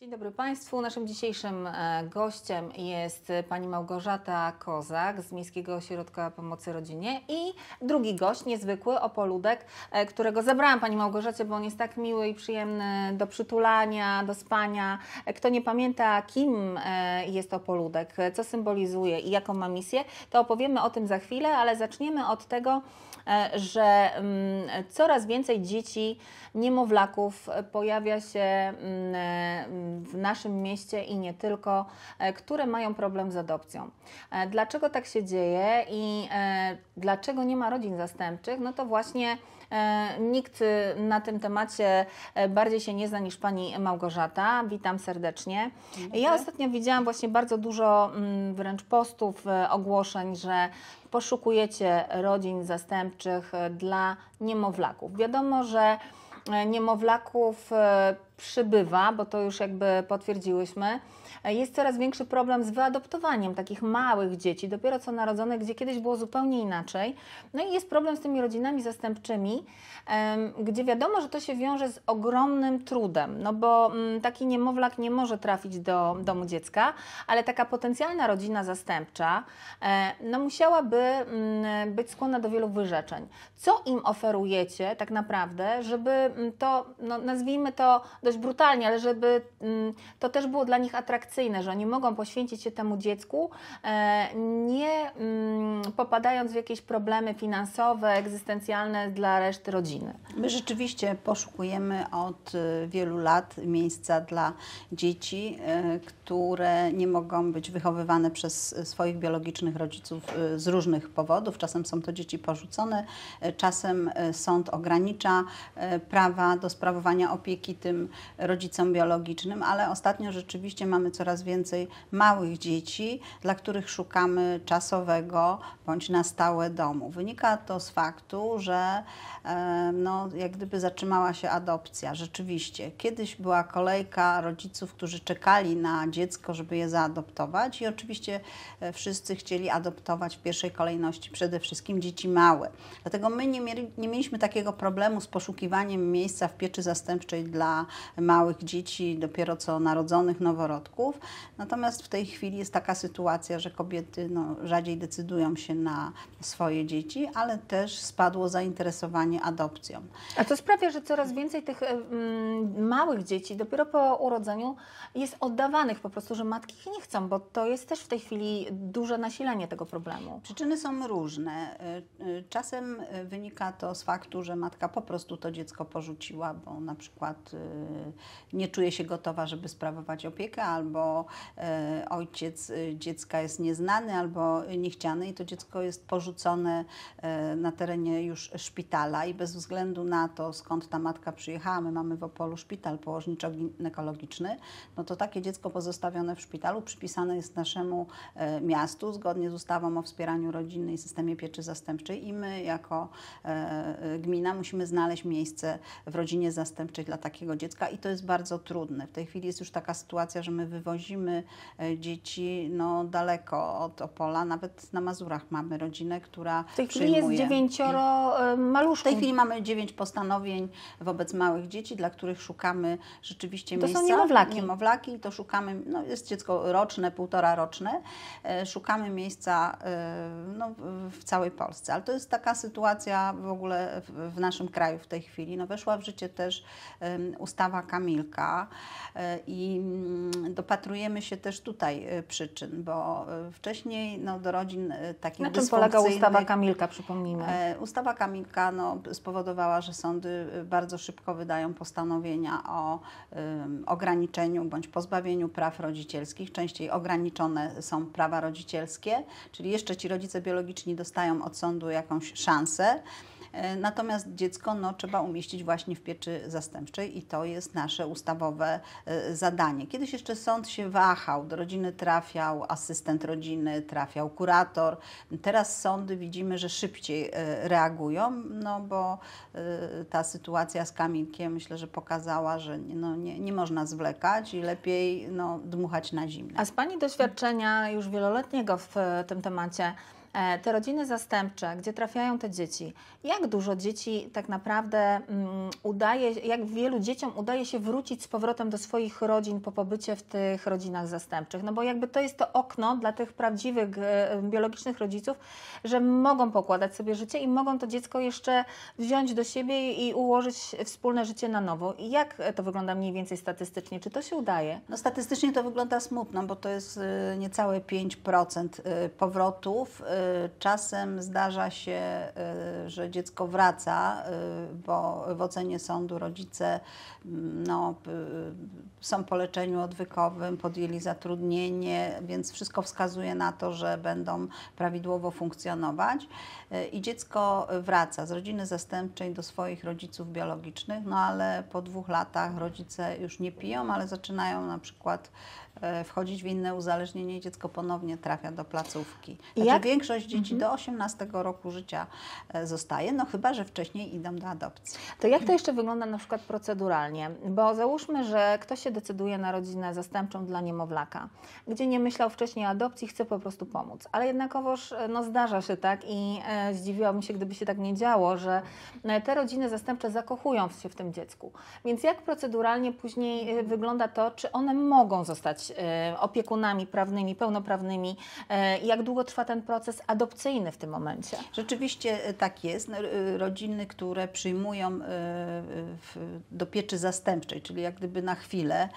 Dzień dobry Państwu. Naszym dzisiejszym e, gościem jest pani Małgorzata Kozak z Miejskiego Ośrodka Pomocy Rodzinie i drugi gość, niezwykły opoludek, e, którego zabrałam pani Małgorzacie, bo on jest tak miły i przyjemny do przytulania, do spania. E, kto nie pamięta, kim jest opoludek, co symbolizuje i jaką ma misję, to opowiemy o tym za chwilę, ale zaczniemy od tego, że mm, coraz więcej dzieci, niemowlaków pojawia się mm, w naszym mieście i nie tylko, e, które mają problem z adopcją. E, dlaczego tak się dzieje i e, dlaczego nie ma rodzin zastępczych? No to właśnie nikt na tym temacie bardziej się nie zna niż pani Małgorzata. Witam serdecznie. Ja ostatnio widziałam właśnie bardzo dużo mm, wręcz postów, ogłoszeń, że poszukujecie rodzin zastępczych dla niemowlaków. Wiadomo, że niemowlaków przybywa, bo to już jakby potwierdziłyśmy, e, jest coraz większy problem z wyadoptowaniem takich małych dzieci, dopiero co narodzonych, gdzie kiedyś było zupełnie inaczej. No i jest problem z tymi rodzinami zastępczymi, gdzie wiadomo, że to się wiąże z ogromnym trudem, no bo mm, taki niemowlak nie może trafić do domu dziecka, ale taka potencjalna rodzina zastępcza e, no musiałaby mm, być skłonna do wielu wyrzeczeń. Co im oferujecie tak naprawdę, żeby mm, to, no nazwijmy to, dość brutalnie, ale żeby mm, to też było dla nich atrakcyjne, że oni mogą poświęcić się temu dziecku, e, nie mm, popadając w jakieś problemy finansowe, egzystencjalne dla reszty rodziny. My rzeczywiście poszukujemy od e, wielu lat miejsca dla dzieci, e, które nie mogą być wychowywane przez swoich biologicznych rodziców z różnych powodów. Czasem są to dzieci porzucone, czasem sąd ogranicza prawa do sprawowania opieki tym rodzicom biologicznym, ale ostatnio rzeczywiście mamy coraz więcej małych dzieci, dla których szukamy czasowego bądź na stałe domu. Wynika to z faktu, że e, no, jak gdyby zatrzymała się adopcja. Rzeczywiście, kiedyś była kolejka rodziców, którzy czekali na dziecko, żeby je zaadoptować, i oczywiście e, wszyscy chcieli adoptować w pierwszej kolejności przede wszystkim dzieci małe. Dlatego my nie, mieli, nie mieliśmy takiego problemu z poszukiwaniem miejsca w pieczy zastępczej dla małych dzieci, dopiero co narodzonych noworodków. Natomiast w tej chwili jest taka sytuacja, że kobiety no, rzadziej decydują się na swoje dzieci, ale też spadło zainteresowanie adopcją. A to sprawia, że coraz więcej tych mm, małych dzieci dopiero po urodzeniu jest oddawanych po prostu, że matki ich nie chcą, bo to jest też w tej chwili duże nasilenie tego problemu. Przyczyny są różne. E, e, czasem e, wynika to z faktu, że matka po prostu to dziecko porzuciła, bo na przykład Y, nie czuje się gotowa, żeby sprawować opiekę, albo y, ojciec y, dziecka jest nieznany albo niechciany i to dziecko jest porzucone na terenie już szpitala i bez względu na to, skąd ta matka przyjechała, my mamy w Opolu szpital położniczo-ginekologiczny, no to takie dziecko pozostawione w szpitalu przypisane jest naszemu miastu zgodnie z ustawą o wspieraniu rodziny i systemie pieczy zastępczej i my jako gmina musimy znaleźć miejsce w rodzinie zastępczej dla takiego dziecka dziecka i to jest bardzo trudne. W tej chwili jest już taka sytuacja, że my wywozimy e, dzieci no, daleko od Opola, nawet na Mazurach mamy rodzinę, która W tej chwili jest dziewięcioro e, maluszków. W tej chwili mamy dziewięć postanowień wobec małych dzieci, dla których szukamy rzeczywiście to miejsca. To są niemowlaki. Niemowlaki, to szukamy, no jest dziecko roczne, półtora roczne, e, szukamy miejsca no, w całej Polsce. Ale to jest taka sytuacja w ogóle w naszym kraju w tej chwili. No, weszła w życie też ustawa sprawa Kamilka e, i mm, dopatrujemy się też tutaj e, przyczyn, bo e, wcześniej no, do rodzin takich Na czym polega ustawa Kamilka, przypomnijmy? Ustawa Kamilka no, spowodowała, że sądy bardzo szybko wydają postanowienia o um, ograniczeniu bądź pozbawieniu praw rodzicielskich. Częściej ograniczone są prawa rodzicielskie, czyli jeszcze ci rodzice biologiczni dostają od sądu jakąś szansę. E, natomiast dziecko no, trzeba umieścić właśnie w pieczy zastępczej i to jest nasze ustawowe e, zadanie. Kiedyś jeszcze sąd się wahał, do rodziny trafiał asystent rodziny, trafiał kurator. Teraz sądy widzimy, że szybciej e, reagują, no bo ta sytuacja z Kamilkiem myślę, że pokazała, że no, nie, nie można zwlekać i lepiej no, dmuchać na zimne. A z Pani doświadczenia już wieloletniego w tym temacie, E, te rodziny zastępcze, gdzie trafiają te dzieci, jak dużo dzieci tak naprawdę mm, udaje, jak wielu dzieciom udaje się wrócić z powrotem do swoich rodzin po pobycie w tych rodzinach zastępczych? No bo jakby to jest to okno dla tych prawdziwych, e, biologicznych rodziców, że mogą pokładać sobie życie i mogą to dziecko jeszcze wziąć do siebie i ułożyć wspólne życie na nowo. I jak to wygląda mniej więcej statystycznie? Czy to się udaje? No statystycznie to wygląda smutno, bo to jest e, niecałe 5% powrotów Czasem zdarza się, y, że dziecko wraca, y, bo w ocenie sądu rodzice mm, no, y, są po leczeniu odwykowym, podjęli zatrudnienie, więc wszystko wskazuje na to, że będą prawidłowo funkcjonować. I dziecko wraca z rodziny zastępczej do swoich rodziców biologicznych, no ale po dwóch latach rodzice już nie piją, ale zaczynają na przykład wchodzić w inne uzależnienie i dziecko ponownie trafia do placówki. Znaczy, większość większość dzieci mhm. do 18 roku życia e, zostaje, no chyba, że wcześniej idą do adopcji. To jak to jeszcze wygląda na przykład proceduralnie? Bo załóżmy, że ktoś się decyduje na rodzinę zastępczą dla niemowlaka, gdzie nie myślał wcześniej o adopcji, chce po prostu pomóc. Ale jednakowoż e, no, zdarza się tak i e, zdziwiłabym się, gdyby się tak nie działo, że te rodziny zastępcze zakochują się w tym dziecku. Więc jak proceduralnie później wygląda to, czy one mogą zostać opiekunami prawnymi, pełnoprawnymi? Jak długo trwa ten proces? proces adopcyjny w tym momencie. Rzeczywiście e, tak jest. No, e, rodziny, które przyjmują e, do pieczy zastępczej, czyli jak gdyby na chwilę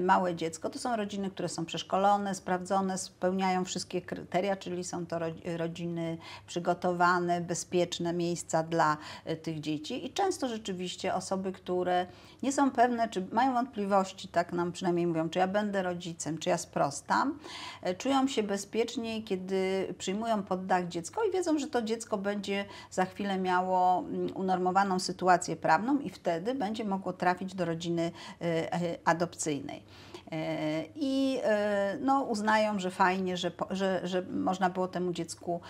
małe dziecko, to są rodziny, które są przeszkolone, sprawdzone, spełniają wszystkie kryteria, czyli są to rodziny przygotowane, bezpieczne miejsca dla tych dzieci. I często rzeczywiście osoby, które nie są pewne, czy mają wątpliwości, tak nam przynajmniej mówią, czy ja będę rodzicem, czy ja sprostam, czują się bezpieczniej, kiedy przyjmują pod dach dziecko i wiedzą, że to dziecko będzie za chwilę miało mm, unormowaną sytuację prawną i wtedy będzie mogło trafić do rodziny e, e, adopcyjnej. E, I no, uznają, że fajnie, że, że, że można było temu dziecku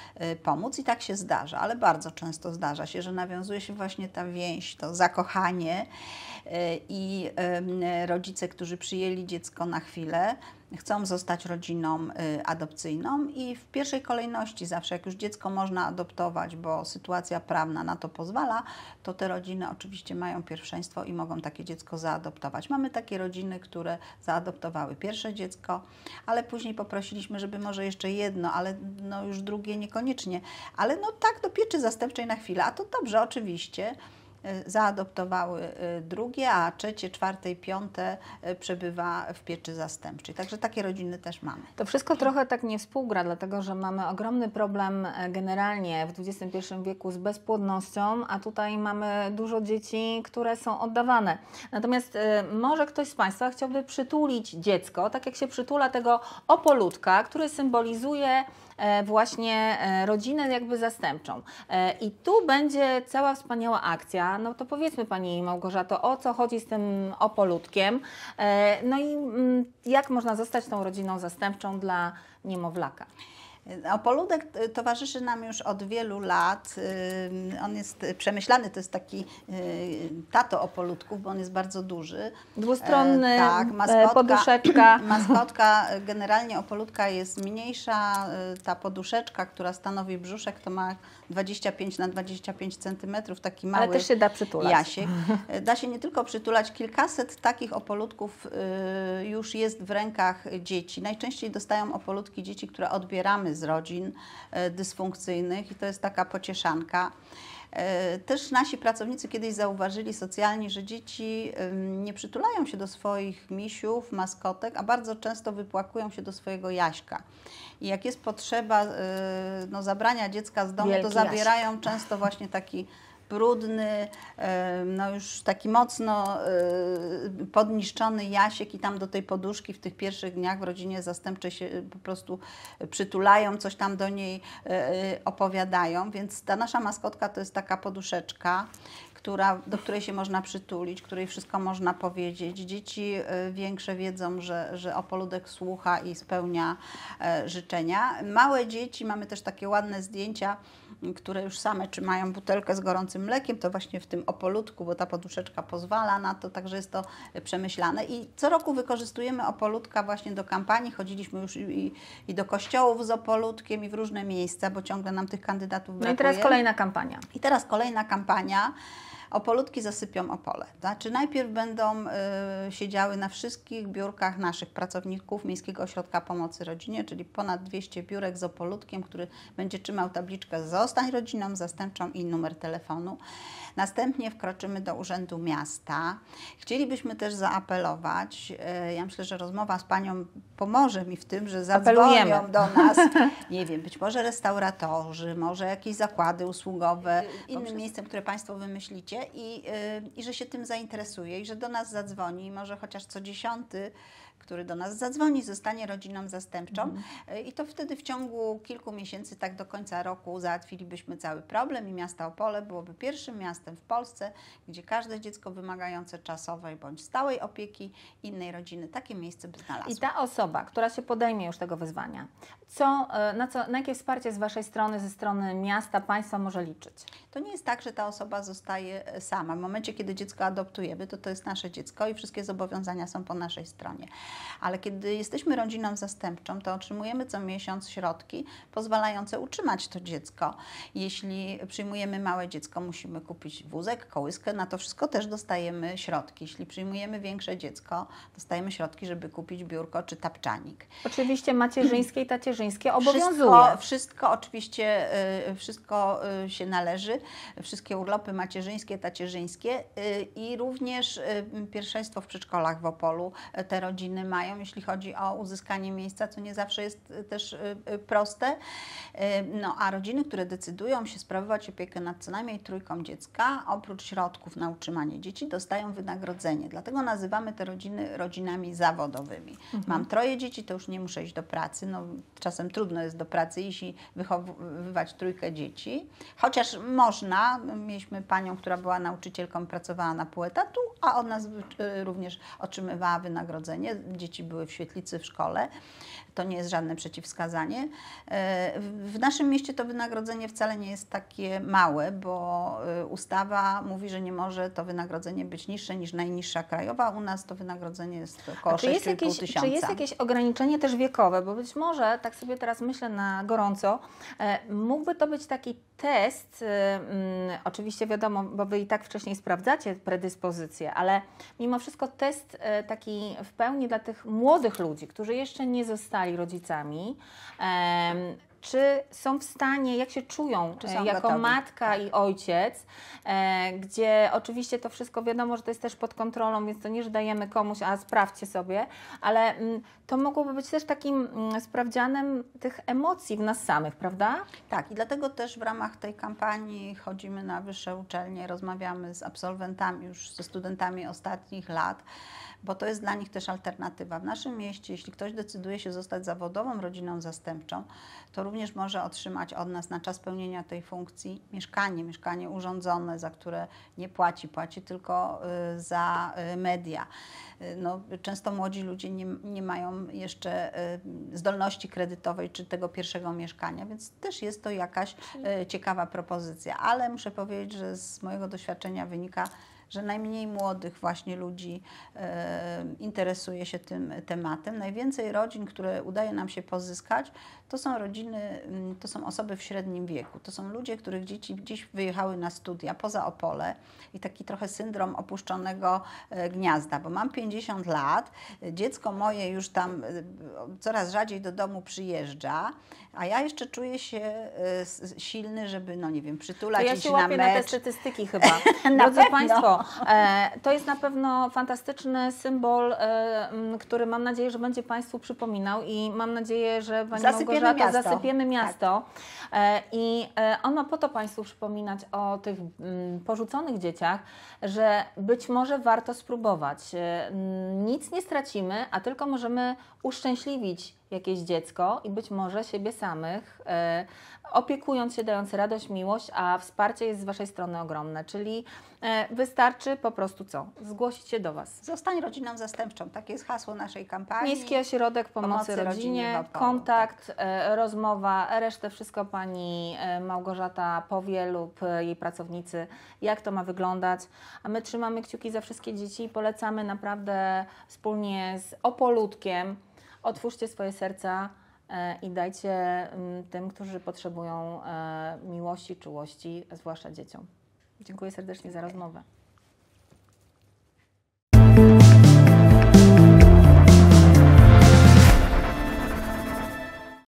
pomóc, i tak się zdarza, ale bardzo często zdarza się, że nawiązuje się właśnie ta więź, to zakochanie i rodzice, którzy przyjęli dziecko na chwilę, chcą zostać rodziną y, adopcyjną i w pierwszej kolejności zawsze, jak już dziecko można adoptować, bo sytuacja prawna na to pozwala, to te rodziny oczywiście mają pierwszeństwo i mogą takie dziecko zaadoptować. Mamy takie rodziny, które zaadoptowały pierwsze dziecko, ale później poprosiliśmy, żeby może jeszcze jedno, ale no już drugie niekoniecznie, ale no tak do pieczy zastępczej na chwilę, a to dobrze oczywiście. E, zaadoptowały e, drugie, a trzecie, czwarte i piąte e, przebywa w pieczy zastępczej. Także takie rodziny też mamy. To wszystko trochę tak nie współgra, dlatego że mamy ogromny problem generalnie w XXI wieku z bezpłodnością, a tutaj mamy dużo dzieci, które są oddawane. Natomiast może ktoś z Państwa chciałby przytulić dziecko, tak jak się przytula tego opolutka, który symbolizuje właśnie rodzinę jakby zastępczą. I tu będzie cała wspaniała akcja, no to powiedzmy Pani Małgorzato, o co chodzi z tym Opolutkiem, e, no i mm, jak można zostać tą rodziną zastępczą dla niemowlaka? Opoludek y, towarzyszy nam już od wielu lat. Y, on jest przemyślany, to jest taki y, tato opoludków, bo on jest bardzo duży. Dwustronny, e, tak, e, maskotka, poduszeczka. Maskotka generalnie opoludka jest mniejsza. Ta poduszeczka, która stanowi brzuszek, to ma 25 na 25 centymetrów, taki mały Ale też się da przytulać. jasiek. E, da się nie tylko przytulać, kilkaset takich opoludków już jest w rękach dzieci. Najczęściej dostają opoludki dzieci, które odbieramy z z rodzin e, dysfunkcyjnych i to jest taka pocieszanka. E, też nasi pracownicy kiedyś zauważyli socjalnie, że dzieci nie przytulają się do swoich misiów, maskotek, a bardzo często wypłakują się do swojego jaśka. I jak jest potrzeba e, no, zabrania dziecka z domu, Wielki to zabierają jaśka. często właśnie taki brudny, e, no już taki mocno e, podniszczony Jasiek i tam do tej poduszki w tych pierwszych dniach w rodzinie zastępczej się e, po prostu przytulają, coś tam do niej opowiadają, więc ta nasza maskotka to jest taka poduszeczka, która, do której się można przytulić, której wszystko można powiedzieć. Dzieci większe wiedzą, że, że opoludek słucha i spełnia życzenia. Małe dzieci, mamy też takie ładne zdjęcia, które już same trzymają butelkę z gorącym mlekiem, to właśnie w tym opolutku, bo ta poduszeczka pozwala na to, także jest to przemyślane. I co roku wykorzystujemy opolutka właśnie do kampanii. Chodziliśmy już i, i do kościołów z opolutkiem i w różne miejsca, bo ciągle nam tych kandydatów brakuje. No i teraz kolejna kampania. I teraz kolejna kampania opolutki zasypią opole. Znaczy najpierw będą y, siedziały na wszystkich biurkach naszych pracowników Miejskiego Ośrodka Pomocy Rodzinie, czyli ponad 200 biurek z opolutkiem, który będzie trzymał tabliczkę zostań rodziną zastępczą i numer telefonu. Następnie wkroczymy do Urzędu Miasta. Chcielibyśmy też zaapelować, e, ja myślę, że rozmowa z Panią pomoże mi w tym, że zadzwonią do nas, nie wiem, być może restauratorzy, może jakieś zakłady usługowe, innym miejscem, które Państwo wymyślicie i, e, i że się tym zainteresuje i że do nas zadzwoni i może chociaż co dziesiąty który do nas zadzwoni, zostanie rodziną zastępczą mhm. e, i to wtedy w ciągu kilku miesięcy, tak do końca roku załatwilibyśmy cały problem i miasto Opole byłoby pierwszym miastem w Polsce, gdzie każde dziecko wymagające czasowej bądź stałej opieki innej rodziny takie miejsce by znalazło. I ta osoba, która się podejmie już tego wyzwania, co, e, na, co, na jakie wsparcie z Waszej strony, ze strony miasta, państwa może liczyć? To nie jest tak, że ta osoba zostaje e, sama. W momencie, kiedy dziecko adoptujemy, to to jest nasze dziecko i wszystkie zobowiązania są po naszej stronie. Ale kiedy jesteśmy rodziną zastępczą, to otrzymujemy co miesiąc środki pozwalające utrzymać to dziecko. Jeśli przyjmujemy małe dziecko, musimy kupić wózek, kołyskę, na to wszystko też dostajemy środki. Jeśli przyjmujemy większe dziecko, dostajemy środki, żeby kupić biurko czy tapczanik. Oczywiście macierzyńskie i tacierzyńskie obowiązuje. Wszystko, y, wszystko oczywiście, wszystko się należy, wszystkie urlopy macierzyńskie, tacierzyńskie y, i również y, pierwszeństwo w przedszkolach w Opolu te rodziny mają, jeśli chodzi o uzyskanie miejsca, co nie zawsze jest y, też y, y, proste. No a rodziny, które decydują się sprawować opiekę nad co najmniej trójką dziecka, oprócz środków na utrzymanie dzieci, dostają wynagrodzenie. Dlatego nazywamy te rodziny rodzinami zawodowymi. Mhm. Mam troje dzieci, to już nie muszę iść do pracy. No, czasem trudno jest do pracy iść i wychowywać trójkę dzieci. Chociaż można, mieliśmy panią, która była nauczycielką, pracowała na pół etatu, a od nas również otrzymywała wynagrodzenie dzieci były w świetlicy w szkole, to nie jest żadne przeciwwskazanie. E, w naszym mieście to wynagrodzenie wcale nie jest takie małe, bo e, ustawa mówi, że nie może to wynagrodzenie być niższe niż najniższa krajowa. U nas to wynagrodzenie jest około 6,5 tysiąca. Czy jest jakieś ograniczenie też wiekowe? Bo być może, tak sobie teraz myślę na gorąco, e, mógłby to być taki test, mm, oczywiście wiadomo, bo Wy i tak wcześniej sprawdzacie predyspozycje, ale mimo wszystko test taki w pełni dla tych młodych ludzi, którzy jeszcze nie zostali zostali rodzicami czy są w stanie, jak się czują e, jako gotowi. matka tak. i ojciec, e, gdzie oczywiście to wszystko wiadomo, że to jest też pod kontrolą, więc to nie, że dajemy komuś, a sprawdźcie sobie, ale m, mm, to mogłoby być też takim m, mm, sprawdzianem tych emocji w nas samych, prawda? Tak, i dlatego też w ramach tej kampanii chodzimy na wyższe uczelnie, rozmawiamy z absolwentami, już ze studentami ostatnich lat, bo to jest dla nich też alternatywa. W naszym mieście, jeśli ktoś decyduje się zostać zawodową rodziną zastępczą, to również może otrzymać od nas na czas pełnienia tej funkcji mieszkanie, mieszkanie urządzone, za które nie płaci, płaci tylko y, za y, media. Y, no, często młodzi ludzie nie, nie mają jeszcze zdolności kredytowej czy tego pierwszego mieszkania, więc też jest to jakaś ciekawa propozycja. Ale muszę powiedzieć, że z mojego doświadczenia wynika, że najmniej młodych właśnie ludzi e, interesuje się tym tematem. Najwięcej rodzin, które udaje nam się pozyskać, to są rodziny, mm, to są osoby w średnim wieku. To są ludzie, których dzieci dziś wyjechały na studia poza Opole i taki trochę syndrom opuszczonego e, gniazda, bo mam 50 lat, dziecko moje już tam e, coraz rzadziej do domu przyjeżdża, a ja jeszcze czuję się e, silny, żeby, no nie wiem, przytulać to ja się łapię na te statystyki chyba. na Drodzy Państwo, E, to jest na pewno fantastyczny symbol, e, który mam nadzieję, że będzie Państwu przypominał i mam nadzieję, że Pani zasypiemy Małgorzata, miasto. zasypiemy tak. miasto. Tak. I on ma po to Państwu przypominać o tych porzuconych dzieciach, że być może warto spróbować. Nic nie stracimy, a tylko możemy uszczęśliwić jakieś dziecko i być może siebie samych, e, opiekując się, dając radość, miłość, a wsparcie jest z Waszej strony ogromne, czyli e, wystarczy po prostu co? Zgłosić się do Was. Zostań rodziną zastępczą, takie jest hasło naszej kampanii. Miejski Ośrodek Pomocy, Pomocy Rodzinie, tak. kontakt, tak. rozmowa, resztę wszystko Pani Małgorzata powie lub jej pracownicy, jak to ma wyglądać. A my trzymamy kciuki za wszystkie dzieci i polecamy naprawdę wspólnie z Opolutkiem, Otwórzcie swoje serca e, i dajcie mm, tym, którzy potrzebują e, miłości, czułości, zwłaszcza dzieciom. Dziękuję serdecznie za rozmowę.